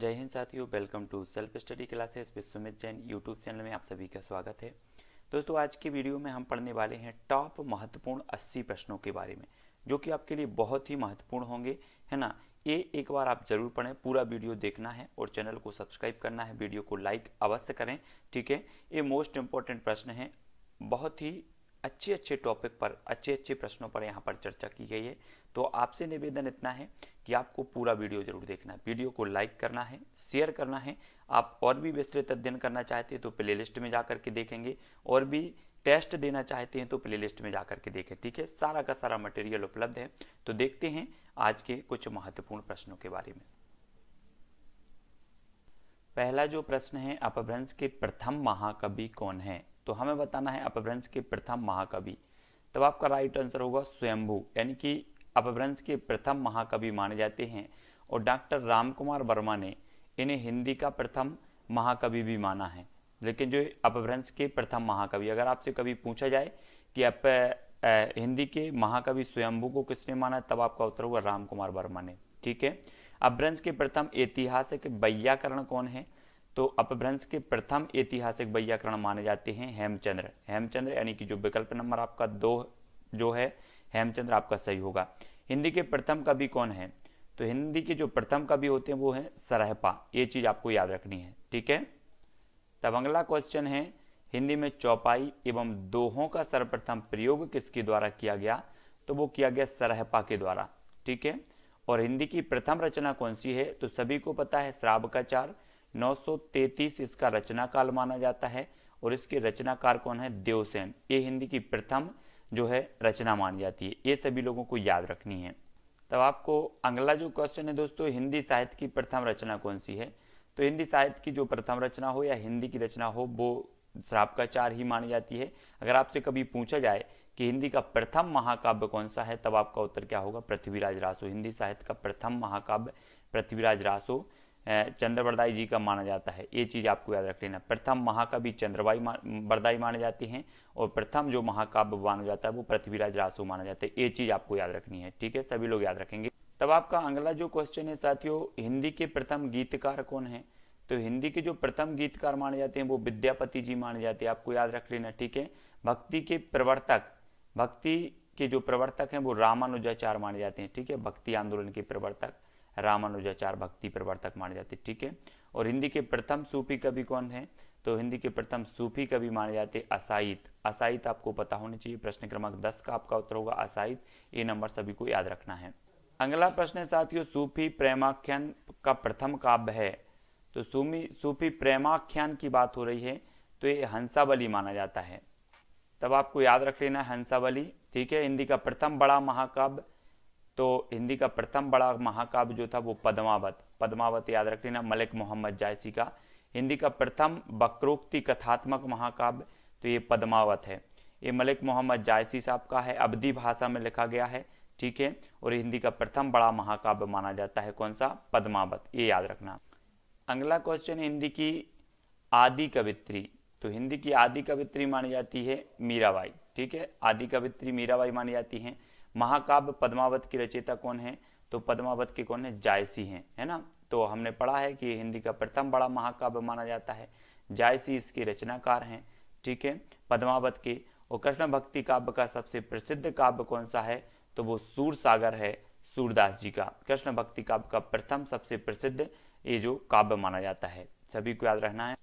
जय हिंद साथियों welcome to self study classes with Sumit Jain YouTube channel में आप सभी का स्वागत है दोस्तों आज के वीडियो में हम पढ़ने वाले हैं टॉप महत्वपूर्ण 80 प्रश्नों के बारे में जो कि आपके लिए बहुत ही महत्वपूर्ण होंगे है ना ये एक बार आप जरूर पढ़ें पूरा वीडियो देखना है और चैनल को सब्सक्राइब करना है वीडियो को लाइक अवश्य करें ठीक है ये मोस्ट इम्पॉर्टेंट प्रश्न है बहुत ही अच्छे अच्छे टॉपिक पर अच्छे अच्छे प्रश्नों पर यहाँ पर चर्चा की गई है तो आपसे निवेदन इतना है कि आपको पूरा वीडियो जरूर देखना है वीडियो को लाइक करना है शेयर करना है आप और भी विस्तृत अध्ययन करना चाहते हैं तो लिस्ट में जा करके देखेंगे और भी टेस्ट देना चाहते हैं तो लिस्ट में जा करके देखें ठीक है सारा का सारा मटेरियल उपलब्ध है तो देखते हैं आज के कुछ महत्वपूर्ण प्रश्नों के बारे में पहला जो प्रश्न है अपभ्रंश के प्रथम महाकवि कौन है तो हमें बताना है अपभ्रंश के प्रथम महाकवि तब आपका राइट आंसर होगा स्वयंभू यानी कि अपभ्रंश के प्रथम महाकवि माने जाते हैं और डॉक्टर रामकुमार वर्मा ने इन्हें हिंदी का प्रथम महाकवि भी माना है लेकिन जो अपभ्रंश के प्रथम महाकवि अगर आपसे कभी पूछा जाए कि अप हिंदी के महाकवि स्वयंभू को किसने माना तब आपका उत्तर होगा रामकुमार वर्मा ने ठीक है अपभ्रंश के प्रथम ऐतिहासिक वैयाकरण कौन है तो अपभ्रंश के प्रथम ऐतिहासिक वैयाकरण माने जाते हैं हेमचंद्र हेमचंद्र यानी कि जो विकल्प नंबर आपका दो जो है हेमचंद्र आपका सही होगा हिंदी के प्रथम कवि कौन है तो हिंदी के जो प्रथम कवि होते हैं वो है सरहपा ये चीज आपको याद रखनी है ठीक है तब अगला क्वेश्चन है हिंदी में चौपाई एवं दोहों का सर्वप्रथम प्रयोग किसके द्वारा किया गया तो वो किया गया सरहपा के द्वारा ठीक है और हिंदी की प्रथम रचना कौन सी है तो सभी को पता है श्रावकाचार 933 इसका रचना काल माना जाता है और इसके रचनाकार कौन है देवसेन ये हिंदी की प्रथम जो है रचना मानी जाती है ये सभी लोगों को याद रखनी है तब आपको अगला जो क्वेश्चन है दोस्तों हिंदी साहित्य की प्रथम रचना कौन सी है तो हिंदी साहित्य की जो प्रथम रचना हो या हिंदी की रचना हो वो श्राप का चार ही मानी जाती है अगर आपसे कभी पूछा जाए कि हिंदी का प्रथम महाकाव्य कौन सा है तब आपका उत्तर क्या होगा पृथ्वीराज रासो हिंदी साहित्य का प्रथम महाकाव्य पृथ्वीराज रासो चंद्र जी का माना जाता है ये चीज़ आपको याद रख लेना प्रथम महाकवि चंद्रबाई मा, बरदाई माने जाती हैं और प्रथम जो महाकाव्य माना जाता है वो पृथ्वीराज रासो माना जाता है ये चीज़ आपको याद रखनी है ठीक है सभी लोग याद रखेंगे तब आपका अगला जो क्वेश्चन है साथियों हिंदी के प्रथम गीतकार कौन है तो हिंदी के जो प्रथम गीतकार माने जाते हैं वो विद्यापति जी माने जाते हैं आपको याद रख लेना ठीक है भक्ति के प्रवर्तक भक्ति के जो प्रवर्तक हैं वो रामानुजाचार्य माने जाते हैं ठीक है भक्ति आंदोलन के प्रवर्तक रामानुजाचार भक्ति प्रवर्तक माने जाते ठीक है और हिंदी के प्रथम सूफी कवि कौन है तो हिंदी के प्रथम सूफी कवि माने जाते असाइत असाइत आपको पता होना चाहिए प्रश्न क्रमांक दस का आपका उत्तर होगा असाइत ये नंबर सभी को याद रखना है अगला प्रश्न है साथियों सूफी प्रेमाख्यान का प्रथम काव्य है तो सूमी सूफी प्रेमाख्यान की बात हो रही है तो ये हंसावली माना जाता है तब आपको याद रख लेना हंसावली ठीक है हिंदी का प्रथम बड़ा महाकाव्य तो हिंदी का प्रथम बड़ा महाकाव्य जो था वो पद्मावत पद्मावत याद रख लेना मलिक मोहम्मद जायसी का हिंदी का प्रथम वक्रोक्ति कथात्मक महाकाव्य तो ये पद्मावत है ये मलिक मोहम्मद जायसी साहब का है अवधि भाषा में लिखा गया है ठीक है और हिंदी का प्रथम बड़ा महाकाव्य माना जाता है कौन सा पद्मावत ये याद रखना अगला क्वेश्चन हिंदी की आदि कवित्री तो हिंदी की आदि कवित्री मानी जाती है मीराबाई ठीक है आदि कवित्री मीराबाई मानी जाती हैं महाकाव्य पद्मावत की रचयिता कौन है तो पद्मावत के कौन है जायसी हैं है ना तो हमने पढ़ा है कि हिंदी का प्रथम बड़ा महाकाव्य माना जाता है जायसी इसके रचनाकार हैं ठीक है पद्मावत के और कृष्ण भक्ति काव्य का सबसे प्रसिद्ध काव्य कौन सा है तो वो सूर सागर है सूरदास जी का कृष्ण भक्ति काव्य का प्रथम सबसे प्रसिद्ध ये जो काव्य माना जाता है सभी को याद रहना है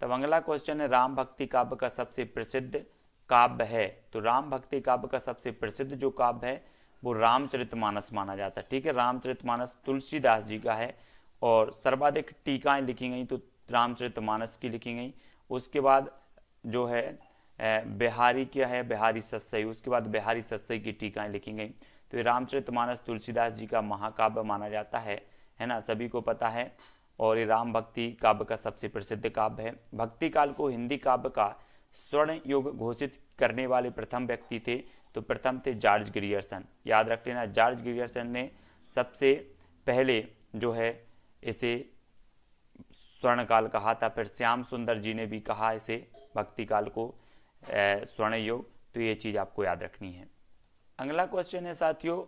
तब अगला क्वेश्चन है राम भक्ति काव्य का सबसे प्रसिद्ध काव्य है तो राम भक्ति काव्य का सबसे प्रसिद्ध जो काव्य है वो रामचरितमानस माना जाता है ठीक है रामचरितमानस तुलसीदास जी का है और सर्वाधिक टीकाएं लिखी गई तो रामचरितमानस की लिखी गई उसके बाद जो है बिहारी क्या है बिहारी सत्सई उसके बाद बिहारी सत्सई की टीकाएं लिखी गई तो ये रामचरितमानस तुलसीदास जी का महाकाव्य माना जाता है है ना सभी को पता है और ये राम भक्ति काव्य का सबसे प्रसिद्ध काव्य है भक्ति काल को हिंदी काव्य का स्वर्ण युग घोषित करने वाले प्रथम व्यक्ति थे तो प्रथम थे जॉर्ज ग्रियर्सन याद रख लेना जॉर्ज ग्रियर्सन ने सबसे पहले जो है इसे स्वर्ण काल कहा था फिर श्याम सुंदर जी ने भी कहा इसे भक्ति काल को स्वर्ण योग तो ये चीज़ आपको याद रखनी है अगला क्वेश्चन है साथियों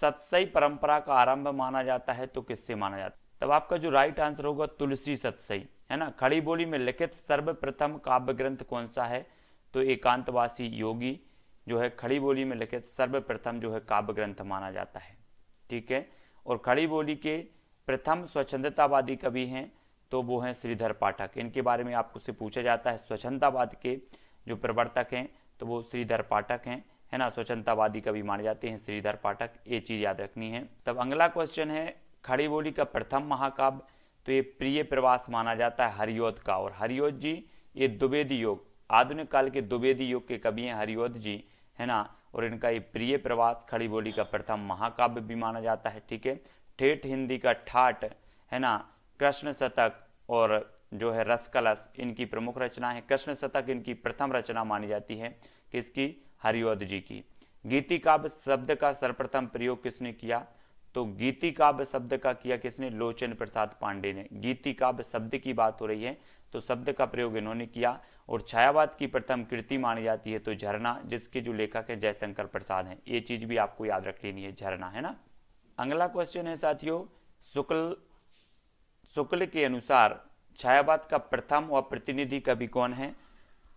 सत्सई परंपरा का आरंभ माना जाता है तो किससे माना जाता तब आपका जो राइट आंसर होगा तुलसी सतसई है ना खड़ी बोली में लिखित सर्वप्रथम काव्य ग्रंथ कौन सा है तो एकांतवासी योगी जो है खड़ी बोली में लिखित सर्वप्रथम जो है काव्य ग्रंथ माना जाता है ठीक है और खड़ी बोली के प्रथम स्वच्छंदतावादी कवि हैं तो वो हैं श्रीधर पाठक इनके बारे में आपको से पूछा जाता है स्वच्छंदतावाद के जो प्रवर्तक हैं तो वो श्रीधर पाठक हैं है ना स्वच्छंदतावादी कवि माने जाते हैं श्रीधर पाठक ये चीज़ याद रखनी है तब अगला क्वेश्चन है खड़ी बोली का प्रथम महाकाव्य तो ये प्रिय प्रवास माना जाता है हरियोध का और हरियोध जी ये द्विवेदी योग आधुनिक काल के द्विवेदी योग के कवि हैं हरियोध जी है ना और इनका ये प्रिय प्रवास खड़ी बोली का प्रथम महाकाव्य भी माना जाता है ठीक है ठेठ हिंदी का ठाट है ना कृष्ण शतक और जो है रसकलश इनकी प्रमुख रचना है कृष्ण शतक इनकी प्रथम रचना मानी जाती है किसकी हरियोध जी की गीति काव्य शब्द का सर्वप्रथम प्रयोग किसने किया तो गीति काव्य शब्द का किया किसने लोचन प्रसाद पांडे ने गीति काव्य शब्द की बात हो रही है तो शब्द का प्रयोग इन्होंने किया और छायावाद की प्रथम कृति मानी जाती है तो झरना जिसके जो लेखक है जयशंकर प्रसाद हैं ये चीज भी आपको याद रख लेनी है झरना है ना अगला क्वेश्चन है साथियों शुक्ल शुक्ल के अनुसार छायावाद का प्रथम व प्रतिनिधि कवि कौन है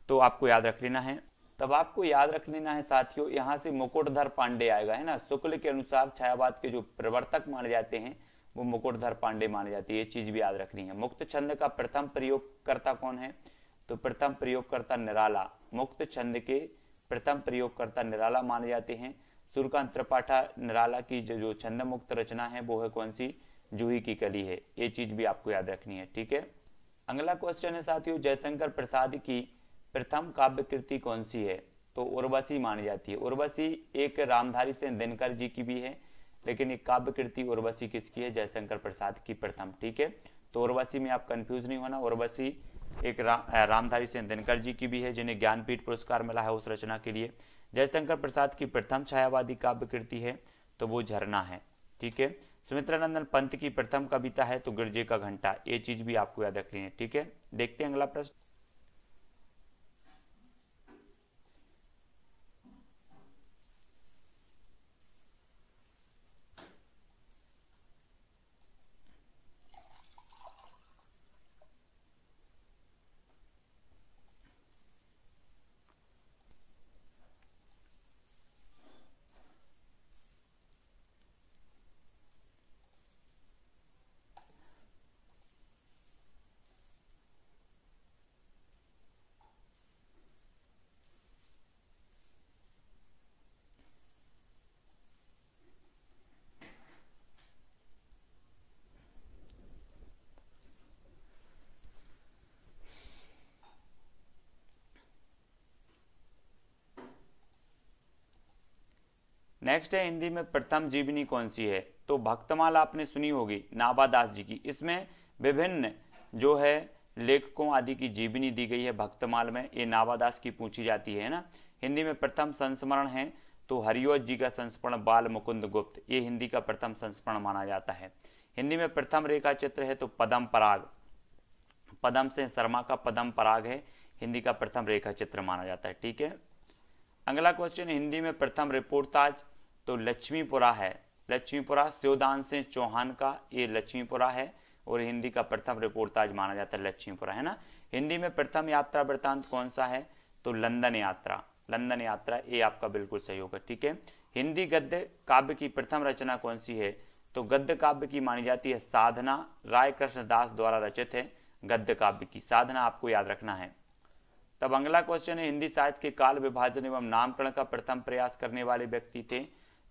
तो आपको याद रख लेना है तब आपको याद रख लेना है साथियों यहाँ से मुकुटधर पांडे आएगा है ना शुक्ल के अनुसार छायावाद के जो प्रवर्तक माने जाते हैं वो मुकुटधर पांडे माने जाते हैं ये चीज भी याद रखनी है मुक्त छंद का प्रथम प्रयोगकर्ता कौन है तो प्रथम प्रयोगकर्ता निराला मुक्त छंद के प्रथम प्रयोगकर्ता निराला माने जाते हैं सूर्यकांत त्रिपाठा निराला की जो छंद मुक्त रचना है वो है कौन सी जूही की कली है ये चीज भी आपको याद रखनी है ठीक है अगला क्वेश्चन है साथियों जयशंकर प्रसाद की प्रथम काव्य कृति कौन सी है तो उर्वशी मानी जाती है उर्वशी एक रामधारी से दिनकर जी की भी है लेकिन एक काव्य कृति उर्वशी किसकी है जयशंकर प्रसाद की प्रथम ठीक है तो उर्वशी में आप कंफ्यूज नहीं होना उर्वशी एक रा, रामधारी से दिनकर जी की भी है जिन्हें ज्ञानपीठ पुरस्कार मिला है उस रचना के लिए जयशंकर प्रसाद की प्रथम छायावादी काव्य कृति है तो वो झरना है ठीक है नंदन पंत की प्रथम कविता है तो गिरजे का घंटा ये चीज भी आपको याद रखनी है ठीक है देखते हैं अगला प्रश्न नेक्स्ट है हिंदी में प्रथम जीवनी कौन सी है तो भक्तमाल आपने सुनी होगी नाबादास जी की इसमें विभिन्न जो है लेखकों आदि की जीवनी दी गई है भक्तमाल में ये नाबादास की पूछी जाती है ना हिंदी में प्रथम संस्मरण है तो हरिओज जी का संस्मरण बाल मुकुंद गुप्त ये हिंदी का प्रथम संस्मरण माना जाता है हिंदी में प्रथम रेखा चित्र है तो पदम पराग पदम से शर्मा का पदम पराग है हिंदी का प्रथम रेखा चित्र माना जाता है ठीक है अगला क्वेश्चन हिंदी में प्रथम रिपोर्टाज तो लक्ष्मीपुरा है लक्ष्मीपुरा सिवदान सिंह चौहान का ये लक्ष्मीपुरा है और हिंदी का प्रथम रिपोर्टाज माना जाता है लक्ष्मीपुरा है ना हिंदी में प्रथम यात्रा वृत्तांत कौन सा है तो लंदन यात्रा लंदन यात्रा ये आपका बिल्कुल सही होगा ठीक है हिंदी गद्य काव्य की प्रथम रचना कौन सी है तो गद्य काव्य की मानी जाती है साधना राय कृष्ण दास द्वारा रचित है गद्य काव्य की साधना आपको याद रखना है तब अगला क्वेश्चन है हिंदी साहित्य के काल विभाजन एवं नामकरण का प्रथम प्रयास करने वाले व्यक्ति थे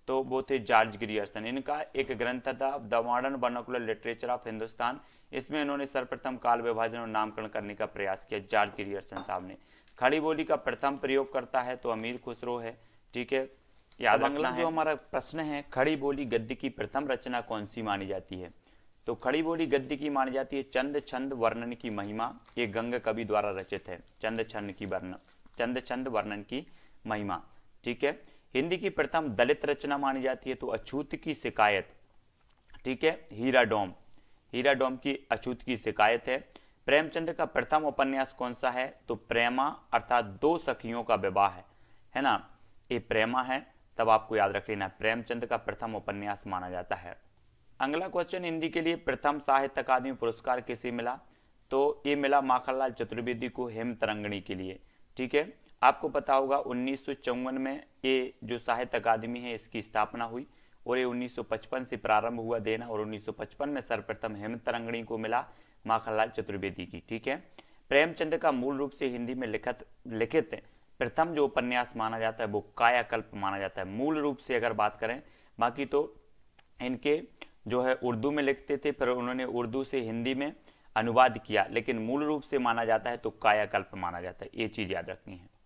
तो वो थे जॉर्ज ग्रियर्सन इनका एक ग्रंथ था the modern vernacular literature of Hindustan इसमें इन्होंने सर्वप्रथम काल विभाजन और नामकरण करने का प्रयास किया जॉर्ज ग्रियर्सन साहब ने खड़ी बोली का प्रथम प्रयोग करता है तो अमीर खुसरो है ठीक है याद रखना जो हमारा प्रश्न है खड़ी बोली गद्य की प्रथम रचना कौन सी मानी जाती है तो खड़ी बोली गद्य की मानी जाती है चंद छंद वर्णन की महिमा ये गंग कवि द्वारा रचित है चंद छंद की वर्णन चंद छंद वर्णन की महिमा ठीक है हिंदी की प्रथम दलित रचना मानी जाती है तो अछूत की शिकायत ठीक है हीरा डोम हीरा डोम की अछूत की शिकायत है प्रेमचंद का प्रथम उपन्यास कौन सा है तो प्रेमा अर्थात दो सखियों का विवाह है है ना ये प्रेमा है तब आपको याद रख लेना प्रेमचंद का प्रथम उपन्यास माना जाता है अगला क्वेश्चन हिंदी के लिए प्रथम साहित्य अकादमी पुरस्कार किसे मिला तो ये मिला माखनलाल चतुर्वेदी को हेम तरंगणी के लिए ठीक है आपको पता होगा उन्नीस में ये जो साहित्य अकादमी है इसकी स्थापना हुई और ये 1955 से प्रारंभ हुआ देना और 1955 में सर्वप्रथम हेमंत तरंगणी को मिला माखनलाल चतुर्वेदी की ठीक है प्रेमचंद का मूल रूप से हिंदी में लिखत लिखित प्रथम जो उपन्यास माना जाता है वो कायाकल्प माना जाता है मूल रूप से अगर बात करें बाकी तो इनके जो है उर्दू में लिखते थे फिर उन्होंने उर्दू से हिंदी में अनुवाद किया लेकिन मूल रूप से माना जाता है तो कायाकल्प माना जाता है ये चीज़ याद रखनी है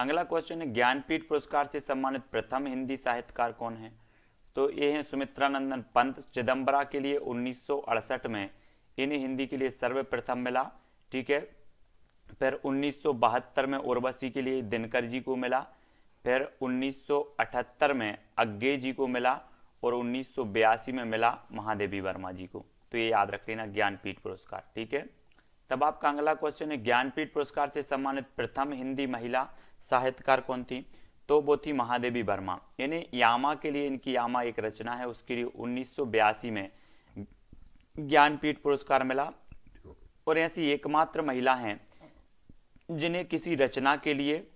अगला क्वेश्चन है ज्ञानपीठ पुरस्कार से सम्मानित प्रथम हिंदी साहित्यकार कौन है तो ये हैं सुमित्रानंदन पंत चिदम्बरा के लिए उन्नीस में इन्हें हिंदी के लिए सर्वप्रथम मिला ठीक है फिर उन्नीस में उर्वशी के लिए दिनकर जी को मिला फिर 1978 में अग्गे जी को मिला और उन्नीस में मिला महादेवी वर्मा जी को तो ये याद रख लेना ज्ञानपीठ पुरस्कार ठीक है तब आपका अगला क्वेश्चन है ज्ञानपीठ पुरस्कार से सम्मानित प्रथम हिंदी महिला साहित्यकार कौन थी तो वो थी महादेवी वर्मा यानी यामा के लिए इनकी यामा एक रचना है उसके लिए उन्नीस में ज्ञानपीठ पुरस्कार मिला और ऐसी एकमात्र महिला हैं जिन्हें किसी रचना के लिए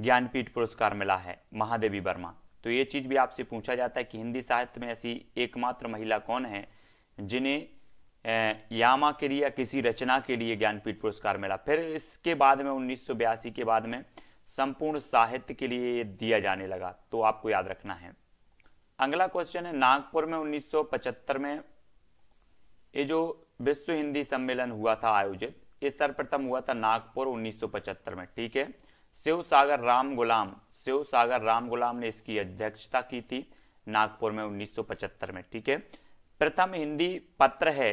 ज्ञानपीठ पुरस्कार मिला है महादेवी वर्मा तो ये चीज़ भी आपसे पूछा जाता है कि हिंदी साहित्य में ऐसी एकमात्र महिला कौन है जिन्हें यामा के लिए या किसी रचना के लिए ज्ञानपीठ पुरस्कार मिला फिर इसके बाद में उन्नीस के बाद में संपूर्ण साहित्य के लिए दिया जाने लगा तो आपको याद रखना है अगला क्वेश्चन है नागपुर में 1975 में ये जो विश्व हिंदी सम्मेलन हुआ था आयोजित ये सर्वप्रथम हुआ था नागपुर 1975 में ठीक है शिव सागर राम गुलाम शिव सागर राम गुलाम ने इसकी अध्यक्षता की थी नागपुर में 1975 में ठीक है प्रथम हिंदी पत्र है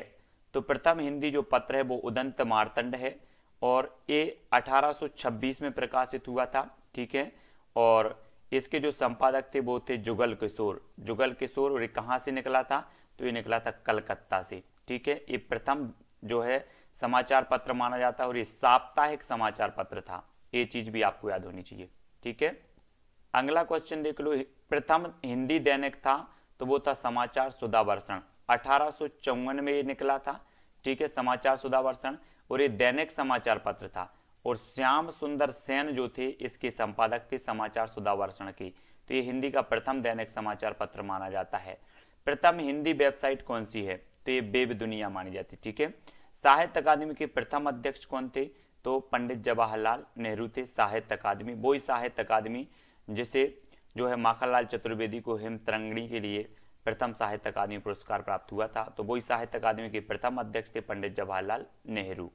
तो प्रथम हिंदी जो पत्र है वो उदंत मारतंड है और ये 1826 में प्रकाशित हुआ था ठीक है और इसके जो संपादक थे वो थे जुगल किशोर जुगल किशोर और ये कहाँ से निकला था तो ये निकला था कलकत्ता से ठीक है ये प्रथम जो है समाचार पत्र माना जाता है और ये साप्ताहिक समाचार पत्र था ये चीज भी आपको याद होनी चाहिए ठीक है अगला क्वेश्चन देख लो प्रथम हिंदी दैनिक था तो वो था समाचार सुधावर्षण अठारह में ये निकला था ठीक है समाचार सुधावर्षण और ये दैनिक समाचार पत्र था और श्याम सुंदर सेन जो थे इसके संपादक थे समाचार वर्षण के तो ये हिंदी का प्रथम दैनिक समाचार पत्र माना जाता है प्रथम हिंदी वेबसाइट कौन सी है तो ये बेब दुनिया मानी जाती ठीक है साहित्य अकादमी के प्रथम अध्यक्ष कौन थे तो पंडित जवाहरलाल नेहरू थे साहित्य अकादमी वो ही साहित्य अकादमी जिसे जो है माखनलाल चतुर्वेदी को हिम तरंगणी के लिए प्रथम साहित्य अकादमी पुरस्कार प्राप्त हुआ था तो वो ही साहित्य अकादमी के प्रथम अध्यक्ष थे पंडित जवाहरलाल नेहरू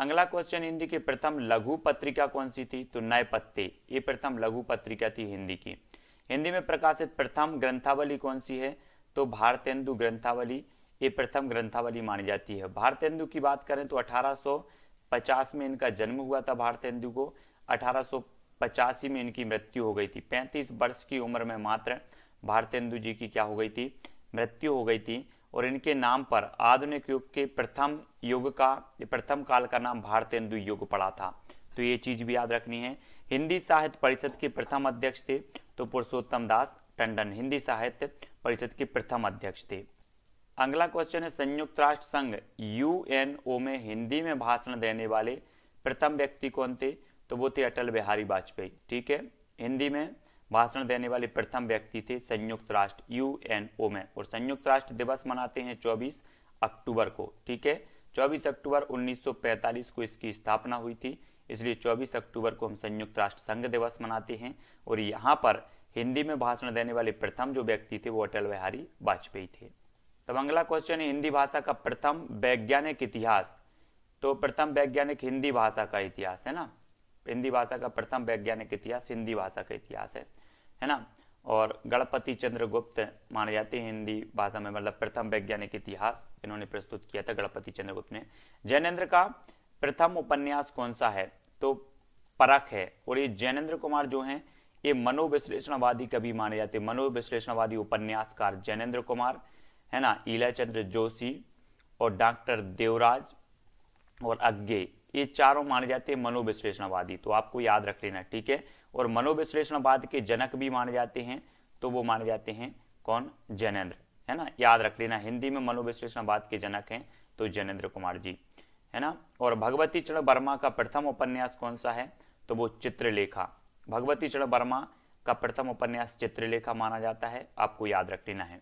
अगला क्वेश्चन हिंदी की प्रथम लघु पत्रिका कौन सी थी तो नए पत्ते ये प्रथम लघु पत्रिका थी हिंदी की हिंदी में प्रकाशित प्रथम ग्रंथावली कौन सी है तो भारतेंदु ग्रंथावली ये प्रथम ग्रंथावली मानी जाती है भारतेंदु की बात करें तो 1850 में इनका जन्म हुआ था भारतेंदु को अठारह में इनकी मृत्यु हो गई थी 35 वर्ष की उम्र में मात्र भारतेंदु जी की क्या हो गई थी मृत्यु हो गई थी और इनके नाम पर आधुनिक युग के प्रथम युग का प्रथम काल का नाम भारतेंदु युग पड़ा था तो ये चीज भी याद रखनी है हिंदी साहित्य परिषद के प्रथम अध्यक्ष थे तो पुरुषोत्तम दास टंडन हिंदी साहित्य परिषद के प्रथम अध्यक्ष थे अगला क्वेश्चन है संयुक्त राष्ट्र संघ यू में हिंदी में भाषण देने वाले प्रथम व्यक्ति कौन थे तो वो थे अटल बिहारी वाजपेयी ठीक है हिंदी में भाषण देने वाले प्रथम व्यक्ति थे संयुक्त राष्ट्र यूएनओ में और संयुक्त राष्ट्र दिवस मनाते हैं 24 अक्टूबर को ठीक है 24 अक्टूबर 1945 को इसकी स्थापना हुई थी इसलिए 24 अक्टूबर को हम संयुक्त राष्ट्र संघ दिवस मनाते हैं और यहाँ पर हिंदी में भाषण देने वाले प्रथम जो व्यक्ति थे वो अटल बिहारी वाजपेयी थे तब अगला क्वेश्चन है हिंदी भाषा का प्रथम वैज्ञानिक इतिहास तो प्रथम वैज्ञानिक हिंदी भाषा का इतिहास है ना हिंदी भाषा का प्रथम वैज्ञानिक इतिहास हिंदी भाषा का इतिहास है है ना और गणपति चंद्र गुप्त माने जाते हैं हिंदी भाषा में मतलब प्रथम वैज्ञानिक इतिहास इन्होंने प्रस्तुत किया था गणपति चंद्र गुप्त ने जैनेन्द्र का प्रथम उपन्यास कौन सा है तो परख है और ये जैनेन्द्र कुमार जो है ये मनोविश्लेषणवादी कभी माने जाते हैं मनोविश्लेषणवादी उपन्यासकार जैनेन्द्र कुमार है ना ईला चंद्र जोशी और डॉक्टर देवराज और अज्ञे ये चारों माने जाते हैं मनोविश्लेषणवादी तो आपको याद रख लेना ठीक है और मनोविश्लेषणवाद के जनक भी माने जाते हैं तो वो माने जाते हैं कौन जैनेन्द्र है ना याद रख लेना हिंदी में मनोविश्लेषणवाद के जनक हैं तो जैनेन्द्र कुमार जी है ना और भगवती चरण वर्मा का प्रथम उपन्यास कौन सा है तो वो चित्रलेखा भगवती चरण वर्मा का प्रथम उपन्यास चित्रलेखा माना जाता है आपको याद रख लेना है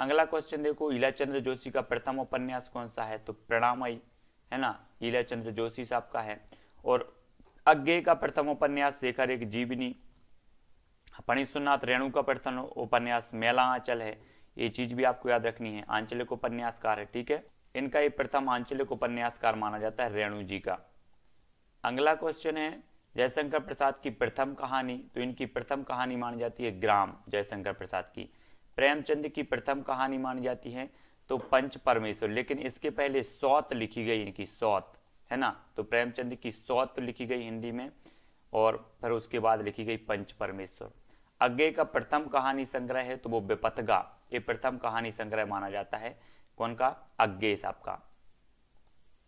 अगला क्वेश्चन देखो इलाचंद्र चंद्र जोशी का प्रथम उपन्यास कौन सा है तो प्रणामयी है ना इलाचंद्र चंद्र जोशी साहब का है और अग्गे का प्रथम उपन्यास शेखर एक जीवनी फणीसुनाथ रेणु का प्रथम उपन्यास मेला आंचल है ये चीज भी आपको याद रखनी है आंचलिक उपन्यासकार है ठीक है इनका ये प्रथम आंचलिक उपन्यासकार माना जाता है रेणु जी का अगला क्वेश्चन है जयशंकर प्रसाद की प्रथम कहानी तो इनकी प्रथम कहानी मानी जाती है ग्राम जयशंकर प्रसाद की प्रेमचंद की प्रथम कहानी मानी जाती है तो पंच परमेश्वर लेकिन इसके पहले सौत लिखी गई इनकी सौत है ना तो प्रेमचंद की सौत लिखी गई हिंदी में और फिर उसके बाद लिखी गई पंच परमेश्वर अज्ञे का प्रथम कहानी संग्रह है तो वो बेपथगा ये प्रथम कहानी संग्रह माना जाता है कौन का अज्ञे साहब का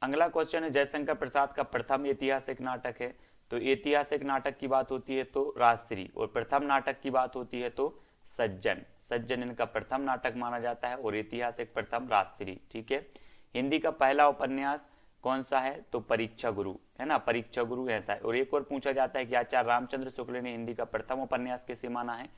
अगला क्वेश्चन है जयशंकर प्रसाद का प्रथम ऐतिहासिक नाटक है तो ऐतिहासिक नाटक की बात होती है तो राजश्री और प्रथम नाटक की बात होती है तो सज्जन सज्जन इनका प्रथम नाटक माना जाता है और ऐतिहासिक प्रथम राजश्री ठीक है हिंदी का पहला उपन्यास कौन सा है तो परीक्षा गुरु है ना परीक्षा गुरु ऐसा है और एक और पूछा जाता है कि आचार्य रामचंद्र शुक्ल ने हिंदी का प्रथम उपन्यास किसे माना है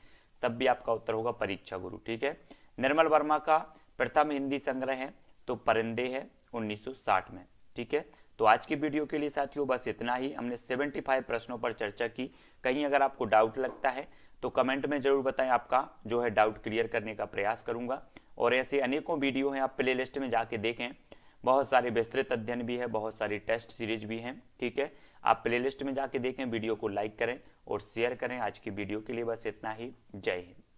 तब भी आपका उत्तर होगा परीक्षा गुरु ठीक है निर्मल वर्मा का प्रथम हिंदी संग्रह है तो परिंदे है 1960 में ठीक है तो आज की वीडियो के लिए साथियों बस इतना ही हमने 75 प्रश्नों पर चर्चा की कहीं अगर आपको डाउट लगता है तो कमेंट में जरूर बताएं आपका जो है डाउट क्लियर करने का प्रयास करूंगा और ऐसे अनेकों वीडियो हैं आप प्लेलिस्ट में जाके देखें बहुत सारे विस्तृत अध्ययन भी है बहुत सारी टेस्ट सीरीज भी हैं ठीक है आप प्लेलिस्ट में जाके देखें वीडियो को लाइक करें और शेयर करें आज की वीडियो के लिए बस इतना ही जय हिंद